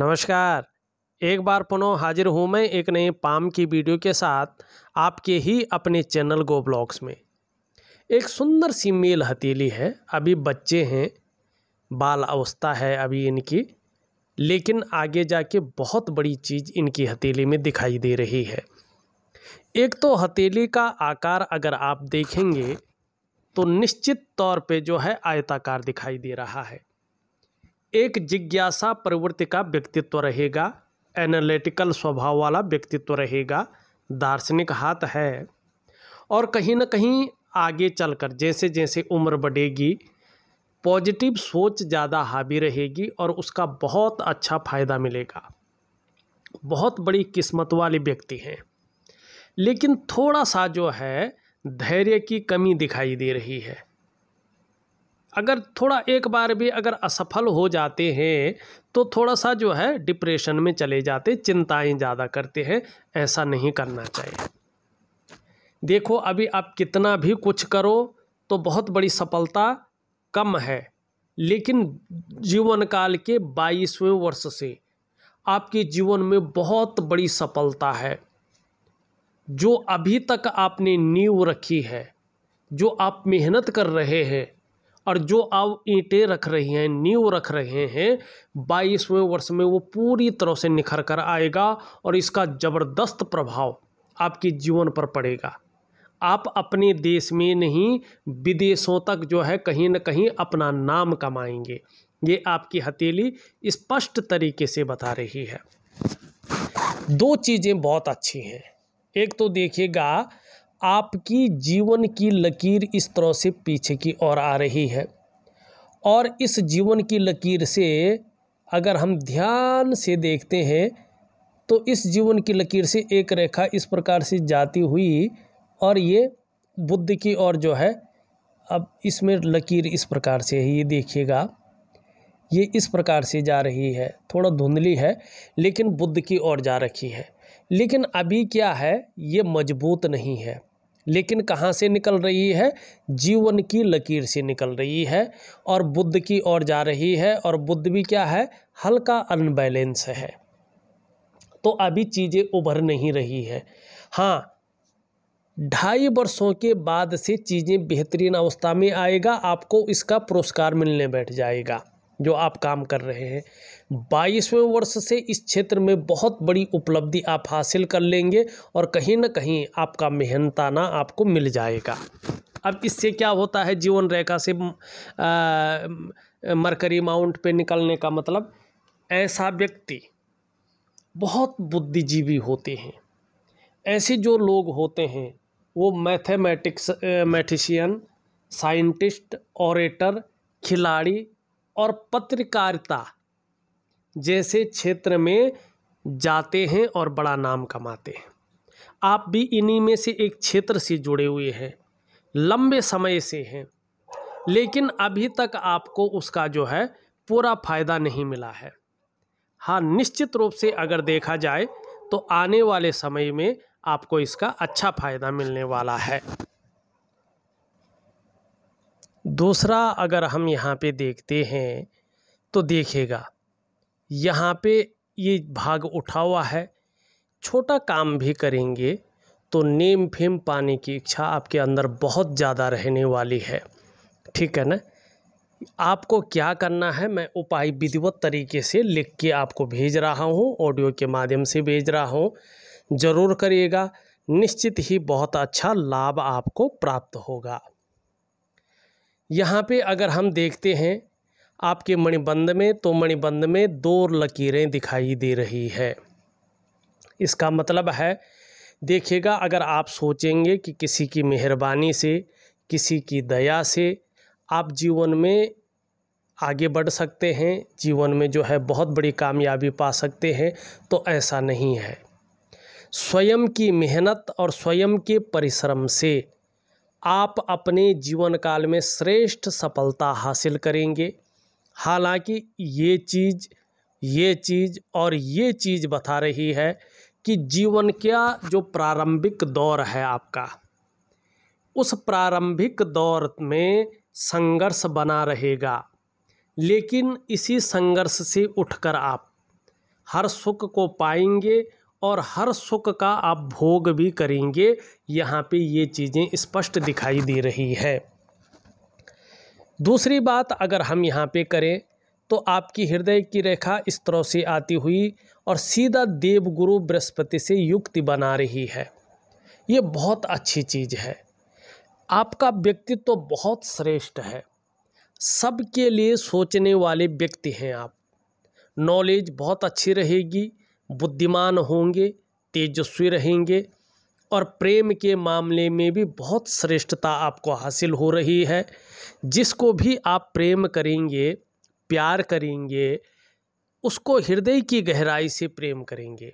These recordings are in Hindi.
नमस्कार एक बार पुनः हाजिर हूँ मैं एक नए पाम की वीडियो के साथ आपके ही अपने चैनल गो ब्लॉग्स में एक सुंदर सी मेल हथेली है अभी बच्चे हैं बाल अवस्था है अभी इनकी लेकिन आगे जाके बहुत बड़ी चीज़ इनकी हथेली में दिखाई दे रही है एक तो हथेली का आकार अगर आप देखेंगे तो निश्चित तौर पे जो है आयताकार दिखाई दे रहा है एक जिज्ञासा प्रवृत्ति का व्यक्तित्व रहेगा एनालिटिकल स्वभाव वाला व्यक्तित्व रहेगा दार्शनिक हाथ है और कहीं ना कहीं आगे चलकर जैसे जैसे उम्र बढ़ेगी पॉजिटिव सोच ज़्यादा हावी रहेगी और उसका बहुत अच्छा फ़ायदा मिलेगा बहुत बड़ी किस्मत वाले व्यक्ति हैं लेकिन थोड़ा सा जो है धैर्य की कमी दिखाई दे रही है अगर थोड़ा एक बार भी अगर असफल हो जाते हैं तो थोड़ा सा जो है डिप्रेशन में चले जाते चिंताएं ज़्यादा करते हैं ऐसा नहीं करना चाहिए देखो अभी आप कितना भी कुछ करो तो बहुत बड़ी सफलता कम है लेकिन जीवन काल के बाईसवें वर्ष से आपके जीवन में बहुत बड़ी सफलता है जो अभी तक आपने नींव रखी है जो आप मेहनत कर रहे हैं और जो अब ईंटें रख रही हैं नींव रख रहे हैं बाईसवें वर्ष में वो पूरी तरह से निखर कर आएगा और इसका ज़बरदस्त प्रभाव आपके जीवन पर पड़ेगा आप अपने देश में नहीं विदेशों तक जो है कहीं ना कहीं अपना नाम कमाएंगे ये आपकी हथेली स्पष्ट तरीके से बता रही है दो चीज़ें बहुत अच्छी हैं एक तो देखिएगा आपकी जीवन की लकीर इस तरह से पीछे की ओर आ रही है और इस जीवन की लकीर से अगर हम ध्यान से देखते हैं तो इस जीवन की लकीर से एक रेखा इस प्रकार से जाती हुई और ये बुद्ध की ओर जो है अब इसमें लकीर इस प्रकार से है ये देखिएगा ये इस प्रकार से जा रही है थोड़ा धुंधली है लेकिन बुद्ध की ओर जा रखी है लेकिन अभी क्या है ये मजबूत नहीं है लेकिन कहाँ से निकल रही है जीवन की लकीर से निकल रही है और बुद्ध की ओर जा रही है और बुद्ध भी क्या है हल्का अनबैलेंस है तो अभी चीज़ें उभर नहीं रही है हाँ ढाई वर्षों के बाद से चीज़ें बेहतरीन अवस्था में आएगा आपको इसका पुरस्कार मिलने बैठ जाएगा जो आप काम कर रहे हैं बाईसवें वर्ष से इस क्षेत्र में बहुत बड़ी उपलब्धि आप हासिल कर लेंगे और कहीं ना कहीं आपका मेहनताना आपको मिल जाएगा अब इससे क्या होता है जीवन रेखा से मरकरी माउंट पे निकलने का मतलब ऐसा व्यक्ति बहुत बुद्धिजीवी होते हैं ऐसे जो लोग होते हैं वो मैथमेटिक्स मैथिशियन साइंटिस्ट ऑरेटर खिलाड़ी और पत्रकारिता जैसे क्षेत्र में जाते हैं और बड़ा नाम कमाते हैं आप भी इन्हीं में से एक क्षेत्र से जुड़े हुए हैं लंबे समय से हैं लेकिन अभी तक आपको उसका जो है पूरा फायदा नहीं मिला है हाँ निश्चित रूप से अगर देखा जाए तो आने वाले समय में आपको इसका अच्छा फायदा मिलने वाला है दूसरा अगर हम यहाँ पे देखते हैं तो देखेगा यहाँ पे ये भाग उठा हुआ है छोटा काम भी करेंगे तो नेम फेम पाने की इच्छा आपके अंदर बहुत ज़्यादा रहने वाली है ठीक है ना आपको क्या करना है मैं उपाय विधिवत तरीके से लिख के आपको भेज रहा हूँ ऑडियो के माध्यम से भेज रहा हूँ ज़रूर करिएगा निश्चित ही बहुत अच्छा लाभ आपको प्राप्त होगा यहाँ पे अगर हम देखते हैं आपके मणिबंध में तो मणिबंध में दो लकीरें दिखाई दे रही है इसका मतलब है देखिएगा अगर आप सोचेंगे कि किसी की मेहरबानी से किसी की दया से आप जीवन में आगे बढ़ सकते हैं जीवन में जो है बहुत बड़ी कामयाबी पा सकते हैं तो ऐसा नहीं है स्वयं की मेहनत और स्वयं के परिश्रम से आप अपने जीवन काल में श्रेष्ठ सफलता हासिल करेंगे हालांकि ये चीज़ ये चीज़ और ये चीज़ बता रही है कि जीवन का जो प्रारंभिक दौर है आपका उस प्रारंभिक दौर में संघर्ष बना रहेगा लेकिन इसी संघर्ष से उठकर आप हर सुख को पाएंगे और हर सुख का आप भोग भी करेंगे यहाँ पे ये चीज़ें स्पष्ट दिखाई दे रही है दूसरी बात अगर हम यहाँ पे करें तो आपकी हृदय की रेखा इस तरह से आती हुई और सीधा देवगुरु बृहस्पति से युक्ति बना रही है ये बहुत अच्छी चीज़ है आपका व्यक्तित्व तो बहुत श्रेष्ठ है सबके लिए सोचने वाले व्यक्ति हैं आप नॉलेज बहुत अच्छी रहेगी बुद्धिमान होंगे तेजस्वी रहेंगे और प्रेम के मामले में भी बहुत श्रेष्ठता आपको हासिल हो रही है जिसको भी आप प्रेम करेंगे प्यार करेंगे उसको हृदय की गहराई से प्रेम करेंगे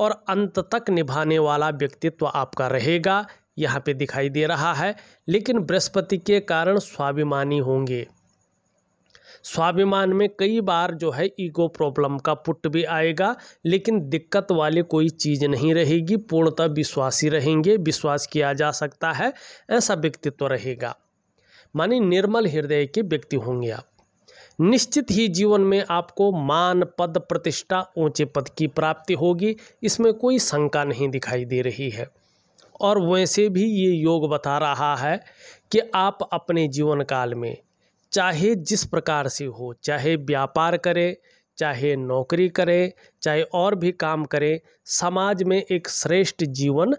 और अंत तक निभाने वाला व्यक्तित्व आपका रहेगा यहाँ पे दिखाई दे रहा है लेकिन बृहस्पति के कारण स्वाभिमानी होंगे स्वाभिमान में कई बार जो है ईगो प्रॉब्लम का पुट भी आएगा लेकिन दिक्कत वाली कोई चीज़ नहीं रहेगी पूर्णतः विश्वासी रहेंगे विश्वास किया जा सकता है ऐसा व्यक्तित्व तो रहेगा मानी निर्मल हृदय के व्यक्ति होंगे आप निश्चित ही जीवन में आपको मान पद प्रतिष्ठा ऊंचे पद की प्राप्ति होगी इसमें कोई शंका नहीं दिखाई दे रही है और वैसे भी ये योग बता रहा है कि आप अपने जीवन काल में चाहे जिस प्रकार से हो चाहे व्यापार करे चाहे नौकरी करे चाहे और भी काम करे समाज में एक श्रेष्ठ जीवन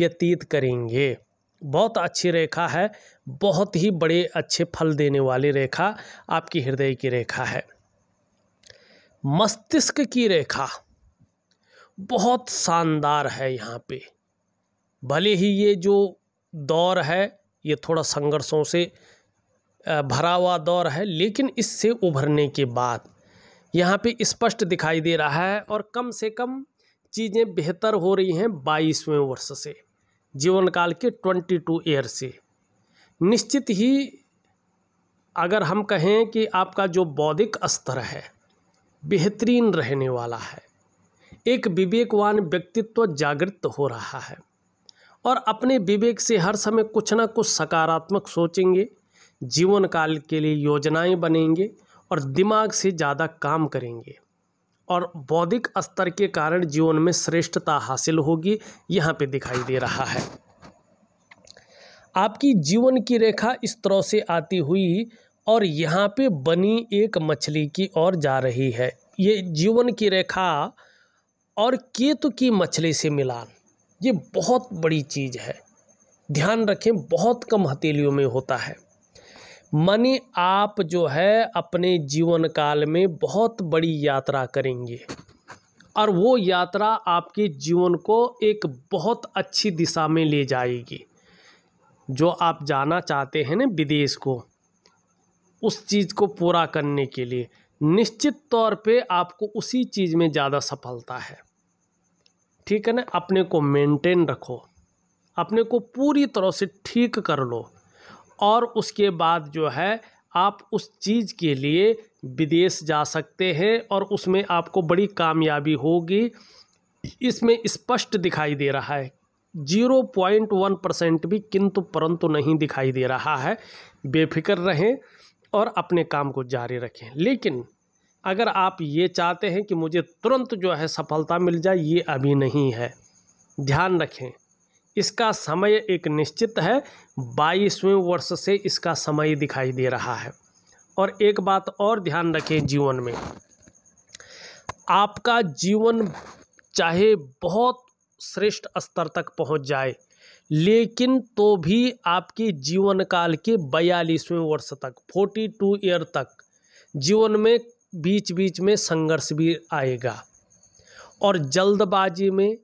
व्यतीत करेंगे बहुत अच्छी रेखा है बहुत ही बड़े अच्छे फल देने वाली रेखा आपकी हृदय की रेखा है मस्तिष्क की रेखा बहुत शानदार है यहाँ पे भले ही ये जो दौर है ये थोड़ा संघर्षों से भरा हुआ दौर है लेकिन इससे उभरने के बाद यहाँ पे स्पष्ट दिखाई दे रहा है और कम से कम चीज़ें बेहतर हो रही हैं बाईसवें वर्ष से जीवन काल के ट्वेंटी टू ईयर से निश्चित ही अगर हम कहें कि आपका जो बौद्धिक स्तर है बेहतरीन रहने वाला है एक विवेकवान व्यक्तित्व जागृत हो रहा है और अपने विवेक से हर समय कुछ ना कुछ सकारात्मक सोचेंगे जीवन काल के लिए योजनाएं बनेंगे और दिमाग से ज़्यादा काम करेंगे और बौद्धिक स्तर के कारण जीवन में श्रेष्ठता हासिल होगी यहाँ पे दिखाई दे रहा है आपकी जीवन की रेखा इस तरह से आती हुई और यहाँ पे बनी एक मछली की ओर जा रही है ये जीवन की रेखा और केतु की मछली से मिलान ये बहुत बड़ी चीज़ है ध्यान रखें बहुत कम हथेलियों में होता है मनी आप जो है अपने जीवन काल में बहुत बड़ी यात्रा करेंगे और वो यात्रा आपके जीवन को एक बहुत अच्छी दिशा में ले जाएगी जो आप जाना चाहते हैं ना विदेश को उस चीज़ को पूरा करने के लिए निश्चित तौर पे आपको उसी चीज़ में ज़्यादा सफलता है ठीक है ना अपने को मेंटेन रखो अपने को पूरी तरह से ठीक कर लो और उसके बाद जो है आप उस चीज़ के लिए विदेश जा सकते हैं और उसमें आपको बड़ी कामयाबी होगी इसमें स्पष्ट दिखाई दे रहा है जीरो पॉइंट वन परसेंट भी किंतु परंतु नहीं दिखाई दे रहा है बेफिक्र रहें और अपने काम को जारी रखें लेकिन अगर आप ये चाहते हैं कि मुझे तुरंत जो है सफलता मिल जाए ये अभी नहीं है ध्यान रखें इसका समय एक निश्चित है बाईसवें वर्ष से इसका समय दिखाई दे रहा है और एक बात और ध्यान रखें जीवन में आपका जीवन चाहे बहुत श्रेष्ठ स्तर तक पहुंच जाए लेकिन तो भी आपके जीवन काल के बयालीसवें वर्ष तक फोर्टी टू ईयर तक जीवन में बीच बीच में संघर्ष भी आएगा और जल्दबाजी में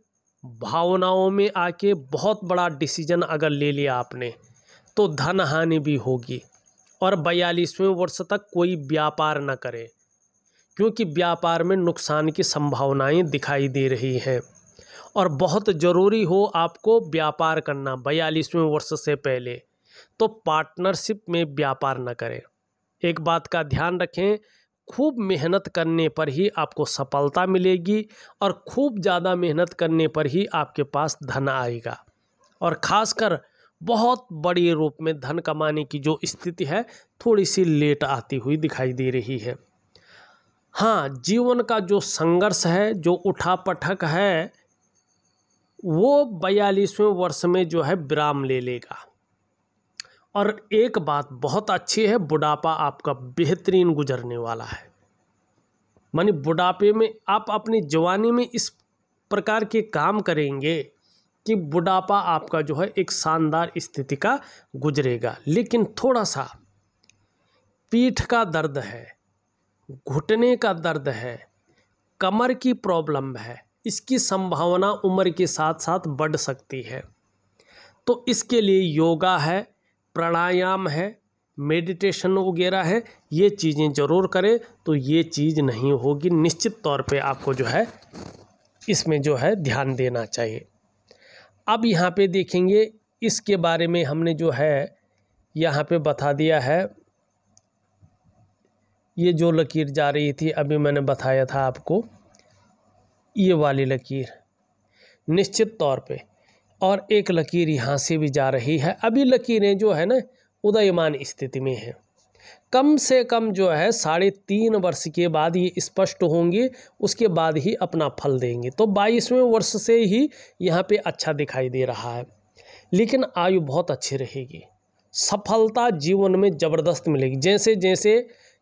भावनाओं में आके बहुत बड़ा डिसीजन अगर ले लिया आपने तो धन हानि भी होगी और बयालीसवें वर्ष तक कोई व्यापार न करे क्योंकि व्यापार में नुकसान की संभावनाएं दिखाई दे रही हैं और बहुत ज़रूरी हो आपको व्यापार करना बयालीसवें वर्ष से पहले तो पार्टनरशिप में व्यापार न करें एक बात का ध्यान रखें खूब मेहनत करने पर ही आपको सफलता मिलेगी और खूब ज़्यादा मेहनत करने पर ही आपके पास धन आएगा और ख़ासकर बहुत बड़े रूप में धन कमाने की जो स्थिति है थोड़ी सी लेट आती हुई दिखाई दे रही है हाँ जीवन का जो संघर्ष है जो उठा पठक है वो बयालीसवें वर्ष में जो है विराम ले लेगा और एक बात बहुत अच्छी है बुढ़ापा आपका बेहतरीन गुजरने वाला है मानी बुढ़ापे में आप अपनी जवानी में इस प्रकार के काम करेंगे कि बुढ़ापा आपका जो है एक शानदार स्थिति का गुजरेगा लेकिन थोड़ा सा पीठ का दर्द है घुटने का दर्द है कमर की प्रॉब्लम है इसकी संभावना उम्र के साथ साथ बढ़ सकती है तो इसके लिए योगा है प्राणायाम है मेडिटेशन वगैरह है ये चीज़ें ज़रूर करें तो ये चीज़ नहीं होगी निश्चित तौर पे आपको जो है इसमें जो है ध्यान देना चाहिए अब यहाँ पे देखेंगे इसके बारे में हमने जो है यहाँ पे बता दिया है ये जो लकीर जा रही थी अभी मैंने बताया था आपको ये वाली लकीर निश्चित तौर पे और एक लकीर यहाँ से भी जा रही है अभी लकीरें जो है ना उदयमान स्थिति में है कम से कम जो है साढ़े तीन वर्ष के बाद ये स्पष्ट होंगी उसके बाद ही अपना फल देंगे तो बाईसवें वर्ष से ही यहाँ पे अच्छा दिखाई दे रहा है लेकिन आयु बहुत अच्छी रहेगी सफलता जीवन में ज़बरदस्त मिलेगी जैसे जैसे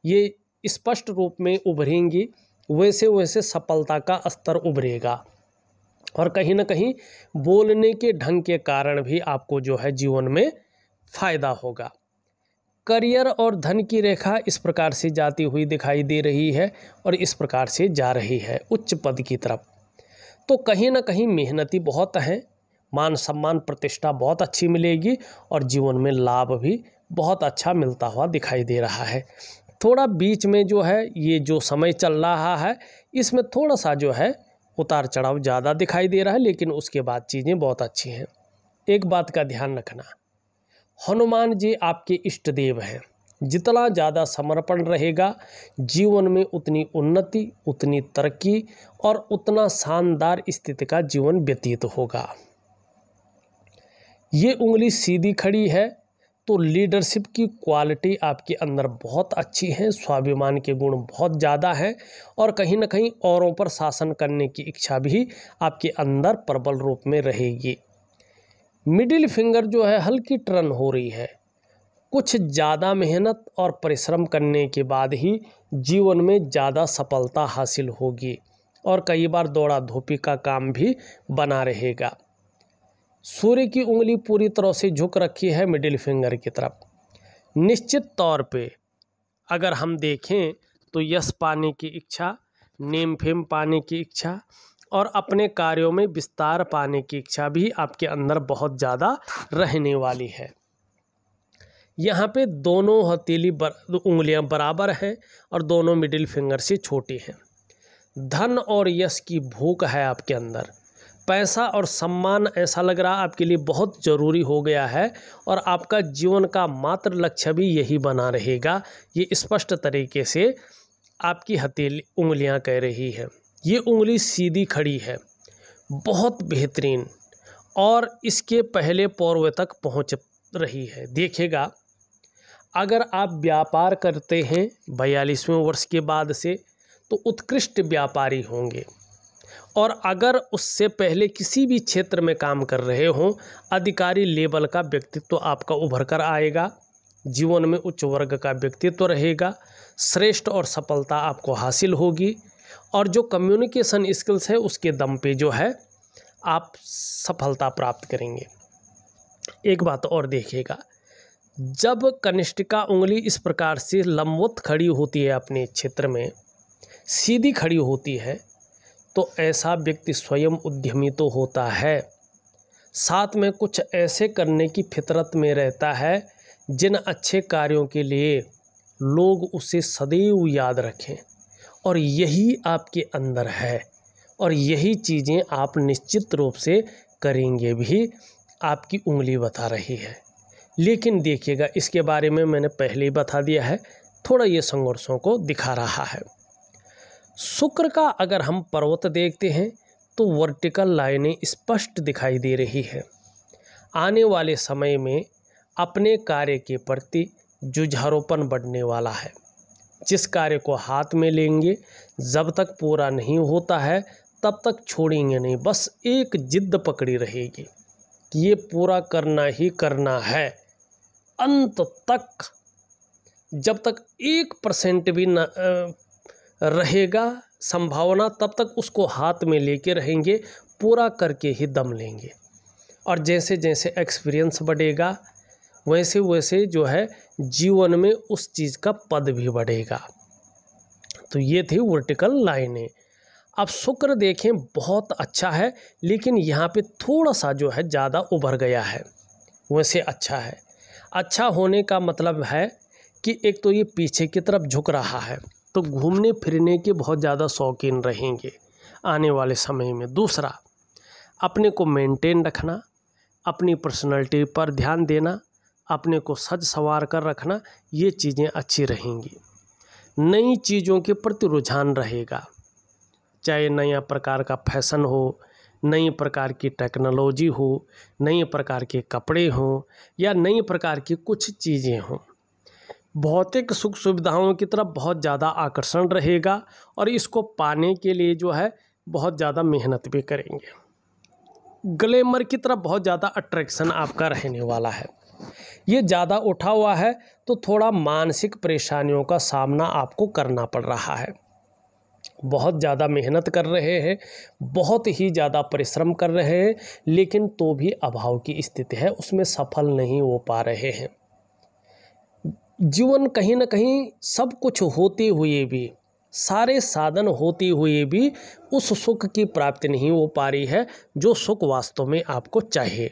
ये स्पष्ट रूप में उभरेंगी वैसे वैसे सफलता का स्तर उभरेगा और कहीं ना कहीं बोलने के ढंग के कारण भी आपको जो है जीवन में फ़ायदा होगा करियर और धन की रेखा इस प्रकार से जाती हुई दिखाई दे रही है और इस प्रकार से जा रही है उच्च पद की तरफ तो कहीं ना कहीं मेहनती बहुत हैं मान सम्मान प्रतिष्ठा बहुत अच्छी मिलेगी और जीवन में लाभ भी बहुत अच्छा मिलता हुआ दिखाई दे रहा है थोड़ा बीच में जो है ये जो समय चल रहा है इसमें थोड़ा सा जो है उतार चढ़ाव ज़्यादा दिखाई दे रहा है लेकिन उसके बाद चीज़ें बहुत अच्छी हैं एक बात का ध्यान रखना हनुमान जी आपके इष्ट देव हैं जितना ज़्यादा समर्पण रहेगा जीवन में उतनी उन्नति उतनी तरक्की और उतना शानदार स्थिति का जीवन व्यतीत होगा ये उंगली सीधी खड़ी है तो लीडरशिप की क्वालिटी आपके अंदर बहुत अच्छी है स्वाभिमान के गुण बहुत ज़्यादा हैं और कहीं ना कहीं औरों पर शासन करने की इच्छा भी आपके अंदर प्रबल रूप में रहेगी मिडिल फिंगर जो है हल्की टर्न हो रही है कुछ ज़्यादा मेहनत और परिश्रम करने के बाद ही जीवन में ज़्यादा सफलता हासिल होगी और कई बार दौड़ा धोपी का काम भी बना रहेगा सूर्य की उंगली पूरी तरह से झुक रखी है मिडिल फिंगर की तरफ निश्चित तौर पे अगर हम देखें तो यश पाने की इच्छा नेम फेम पाने की इच्छा और अपने कार्यों में विस्तार पाने की इच्छा भी आपके अंदर बहुत ज़्यादा रहने वाली है यहाँ पे दोनों हथेली बर, उंगलियाँ बराबर हैं और दोनों मिडिल फिंगर से छोटी हैं धन और यश की भूख है आपके अंदर पैसा और सम्मान ऐसा लग रहा आपके लिए बहुत ज़रूरी हो गया है और आपका जीवन का मात्र लक्ष्य भी यही बना रहेगा ये स्पष्ट तरीके से आपकी हथेली उंगलियां कह रही है ये उंगली सीधी खड़ी है बहुत बेहतरीन और इसके पहले पौर्व तक पहुंच रही है देखेगा अगर आप व्यापार करते हैं बयालीसवें वर्ष के बाद से तो उत्कृष्ट व्यापारी होंगे और अगर उससे पहले किसी भी क्षेत्र में काम कर रहे हों अधिकारी लेवल का व्यक्तित्व आपका उभर कर आएगा जीवन में उच्च वर्ग का व्यक्तित्व रहेगा श्रेष्ठ और सफलता आपको हासिल होगी और जो कम्युनिकेशन स्किल्स है उसके दम पे जो है आप सफलता प्राप्त करेंगे एक बात और देखिएगा जब कनिष्ठिका उंगली इस प्रकार से लंबवत खड़ी होती है अपने क्षेत्र में सीधी खड़ी होती है तो ऐसा व्यक्ति स्वयं उद्यमी तो होता है साथ में कुछ ऐसे करने की फितरत में रहता है जिन अच्छे कार्यों के लिए लोग उसे सदैव याद रखें और यही आपके अंदर है और यही चीज़ें आप निश्चित रूप से करेंगे भी आपकी उंगली बता रही है लेकिन देखिएगा इसके बारे में मैंने पहले ही बता दिया है थोड़ा ये संघर्षों को दिखा रहा है शुक्र का अगर हम पर्वत देखते हैं तो वर्टिकल लाइनें स्पष्ट दिखाई दे रही है आने वाले समय में अपने कार्य के प्रति जुझारोपण बढ़ने वाला है जिस कार्य को हाथ में लेंगे जब तक पूरा नहीं होता है तब तक छोड़ेंगे नहीं बस एक जिद पकड़ी रहेगी कि ये पूरा करना ही करना है अंत तक जब तक एक परसेंट भी न रहेगा संभावना तब तक उसको हाथ में लेके रहेंगे पूरा करके ही दम लेंगे और जैसे जैसे एक्सपीरियंस बढ़ेगा वैसे वैसे जो है जीवन में उस चीज़ का पद भी बढ़ेगा तो ये थी वर्टिकल लाइनें अब शुक्र देखें बहुत अच्छा है लेकिन यहाँ पे थोड़ा सा जो है ज़्यादा उभर गया है वैसे अच्छा है अच्छा होने का मतलब है कि एक तो ये पीछे की तरफ झुक रहा है तो घूमने फिरने के बहुत ज़्यादा शौकीन रहेंगे आने वाले समय में दूसरा अपने को मेंटेन रखना अपनी पर्सनैलिटी पर ध्यान देना अपने को सज संवार कर रखना ये चीज़ें अच्छी रहेंगी नई चीज़ों के प्रति रुझान रहेगा चाहे नया प्रकार का फैशन हो नई प्रकार की टेक्नोलॉजी हो नए प्रकार के कपड़े हों या नई प्रकार की कुछ चीज़ें हों भौतिक सुख सुविधाओं की तरफ बहुत ज़्यादा आकर्षण रहेगा और इसको पाने के लिए जो है बहुत ज़्यादा मेहनत भी करेंगे ग्लैमर की तरफ बहुत ज़्यादा अट्रैक्शन आपका रहने वाला है ये ज़्यादा उठा हुआ है तो थोड़ा मानसिक परेशानियों का सामना आपको करना पड़ रहा है बहुत ज़्यादा मेहनत कर रहे हैं बहुत ही ज़्यादा परिश्रम कर रहे हैं लेकिन तो भी अभाव की स्थिति है उसमें सफल नहीं हो पा रहे हैं जीवन कहीं ना कहीं सब कुछ होते हुए भी सारे साधन होते हुए भी उस सुख की प्राप्ति नहीं हो पा रही है जो सुख वास्तव में आपको चाहिए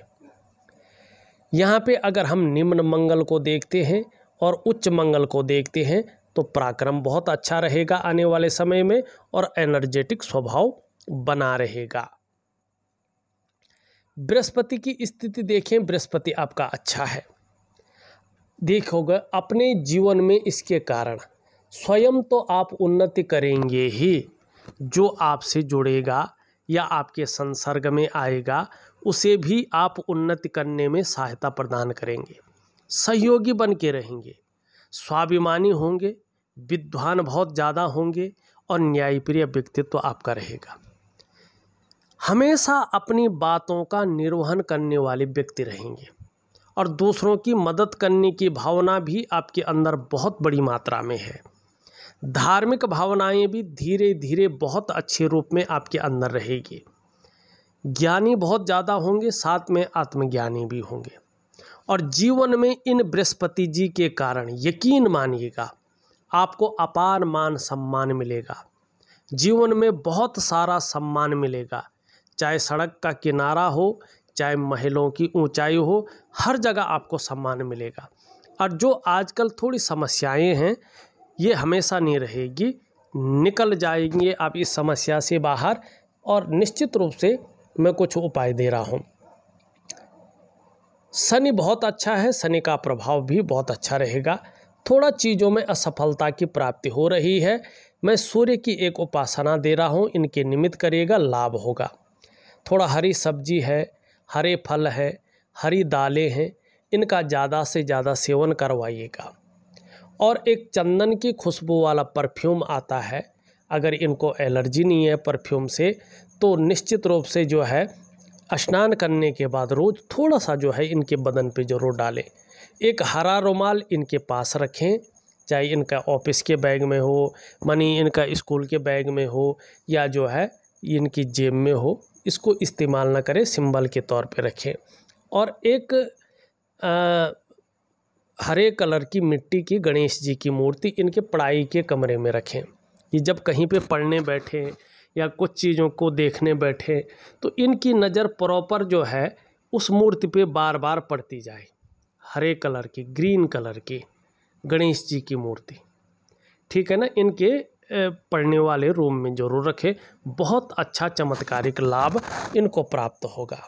यहाँ पे अगर हम निम्न मंगल को देखते हैं और उच्च मंगल को देखते हैं तो पराक्रम बहुत अच्छा रहेगा आने वाले समय में और एनर्जेटिक स्वभाव बना रहेगा बृहस्पति की स्थिति देखें बृहस्पति आपका अच्छा है देखोगे अपने जीवन में इसके कारण स्वयं तो आप उन्नति करेंगे ही जो आपसे जुड़ेगा या आपके संसर्ग में आएगा उसे भी आप उन्नति करने में सहायता प्रदान करेंगे सहयोगी बन के रहेंगे स्वाभिमानी होंगे विद्वान बहुत ज़्यादा होंगे और न्यायप्रिय व्यक्तित्व तो आपका रहेगा हमेशा अपनी बातों का निर्वहन करने वाले व्यक्ति रहेंगे और दूसरों की मदद करने की भावना भी आपके अंदर बहुत बड़ी मात्रा में है धार्मिक भावनाएं भी धीरे धीरे बहुत अच्छे रूप में आपके अंदर रहेगी ज्ञानी बहुत ज़्यादा होंगे साथ में आत्मज्ञानी भी होंगे और जीवन में इन बृहस्पति जी के कारण यकीन मानिएगा आपको अपार मान सम्मान मिलेगा जीवन में बहुत सारा सम्मान मिलेगा चाहे सड़क का किनारा हो चाहे महलों की ऊंचाई हो हर जगह आपको सम्मान मिलेगा और जो आजकल थोड़ी समस्याएं हैं ये हमेशा नहीं रहेगी निकल जाएंगे आप इस समस्या से बाहर और निश्चित रूप से मैं कुछ उपाय दे रहा हूँ शनि बहुत अच्छा है शनि का प्रभाव भी बहुत अच्छा रहेगा थोड़ा चीज़ों में असफलता की प्राप्ति हो रही है मैं सूर्य की एक उपासना दे रहा हूँ इनके निमित्त करिएगा लाभ होगा थोड़ा हरी सब्जी है हरे फल है हरी दालें हैं इनका ज़्यादा से ज़्यादा सेवन करवाइएगा और एक चंदन की खुशबू वाला परफ्यूम आता है अगर इनको एलर्जी नहीं है परफ्यूम से तो निश्चित रूप से जो है स्नान करने के बाद रोज़ थोड़ा सा जो है इनके बदन पे ज़रूर डालें एक हरा रुमाल इनके पास रखें चाहे इनका ऑफिस के बैग में हो मनी इनका स्कूल के बैग में हो या जो है इनकी जेब में हो इसको इस्तेमाल ना करें सिंबल के तौर पे रखें और एक आ, हरे कलर की मिट्टी की गणेश जी की मूर्ति इनके पढ़ाई के कमरे में रखें ये जब कहीं पे पढ़ने बैठे या कुछ चीज़ों को देखने बैठे तो इनकी नज़र प्रॉपर जो है उस मूर्ति पे बार बार पड़ती जाए हरे कलर की ग्रीन कलर की गणेश जी की मूर्ति ठीक है ना इनके पढ़ने वाले रूम में जरूर रखें बहुत अच्छा चमत्कारिक लाभ इनको प्राप्त होगा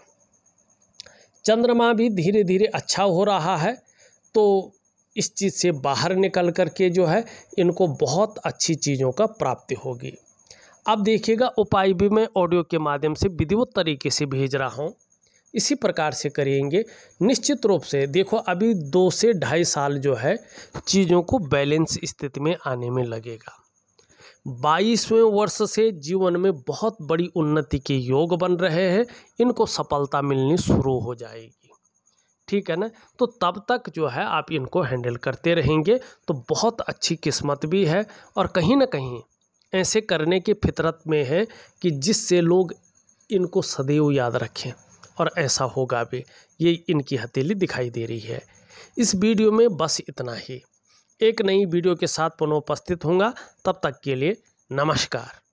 चंद्रमा भी धीरे धीरे अच्छा हो रहा है तो इस चीज़ से बाहर निकल कर के जो है इनको बहुत अच्छी चीज़ों का प्राप्ति होगी अब देखिएगा उपाय भी मैं ऑडियो के माध्यम से विधिवत तरीके से भेज रहा हूँ इसी प्रकार से करेंगे निश्चित रूप से देखो अभी दो से ढाई साल जो है चीज़ों को बैलेंस स्थिति में आने में लगेगा बाईसवें वर्ष से जीवन में बहुत बड़ी उन्नति के योग बन रहे हैं इनको सफलता मिलनी शुरू हो जाएगी ठीक है ना तो तब तक जो है आप इनको हैंडल करते रहेंगे तो बहुत अच्छी किस्मत भी है और कहीं ना कहीं ऐसे करने की फितरत में है कि जिससे लोग इनको सदैव याद रखें और ऐसा होगा भी ये इनकी हथेली दिखाई दे रही है इस वीडियो में बस इतना ही एक नई वीडियो के साथ पुनः उपस्थित होंगे तब तक के लिए नमस्कार